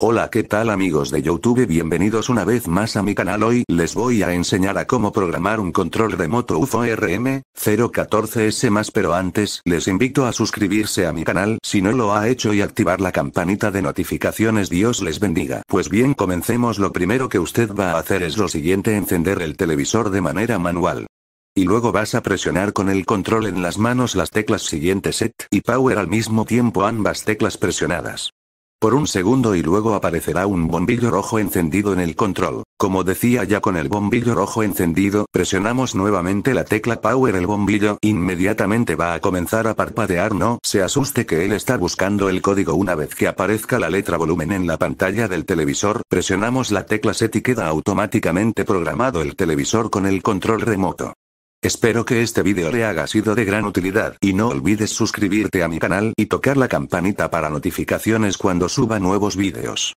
Hola qué tal amigos de Youtube bienvenidos una vez más a mi canal hoy les voy a enseñar a cómo programar un control remoto UFO RM 014S más pero antes les invito a suscribirse a mi canal si no lo ha hecho y activar la campanita de notificaciones Dios les bendiga. Pues bien comencemos lo primero que usted va a hacer es lo siguiente encender el televisor de manera manual y luego vas a presionar con el control en las manos las teclas siguiente set y power al mismo tiempo ambas teclas presionadas por un segundo y luego aparecerá un bombillo rojo encendido en el control. Como decía ya con el bombillo rojo encendido, presionamos nuevamente la tecla Power el bombillo, inmediatamente va a comenzar a parpadear no se asuste que él está buscando el código una vez que aparezca la letra volumen en la pantalla del televisor, presionamos la tecla set y queda automáticamente programado el televisor con el control remoto. Espero que este vídeo le haya sido de gran utilidad y no olvides suscribirte a mi canal y tocar la campanita para notificaciones cuando suba nuevos vídeos.